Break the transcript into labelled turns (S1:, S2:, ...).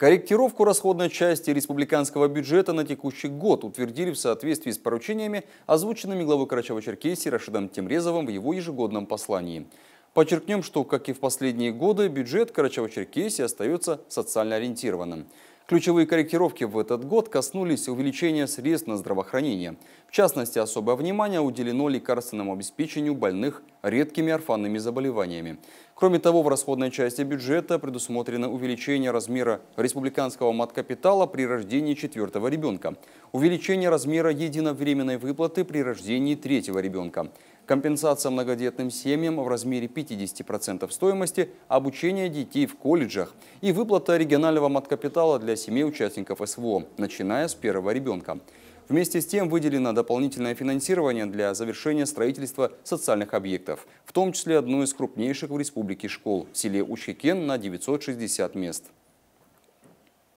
S1: Корректировку расходной части республиканского бюджета на текущий год утвердили в соответствии с поручениями, озвученными главой Карачаева-Черкесии Рашидом Темрезовым в его ежегодном послании. Подчеркнем, что, как и в последние годы, бюджет Карачаева-Черкесии остается социально ориентированным. Ключевые корректировки в этот год коснулись увеличения средств на здравоохранение. В частности, особое внимание уделено лекарственному обеспечению больных редкими орфанными заболеваниями. Кроме того, в расходной части бюджета предусмотрено увеличение размера республиканского маткапитала при рождении четвертого ребенка, увеличение размера единовременной выплаты при рождении третьего ребенка, компенсация многодетным семьям в размере 50% стоимости, обучения детей в колледжах и выплата регионального маткапитала для семей участников СВО, начиная с первого ребенка. Вместе с тем выделено дополнительное финансирование для завершения строительства социальных объектов, в том числе одной из крупнейших в республике школ в селе Ущекен на 960 мест.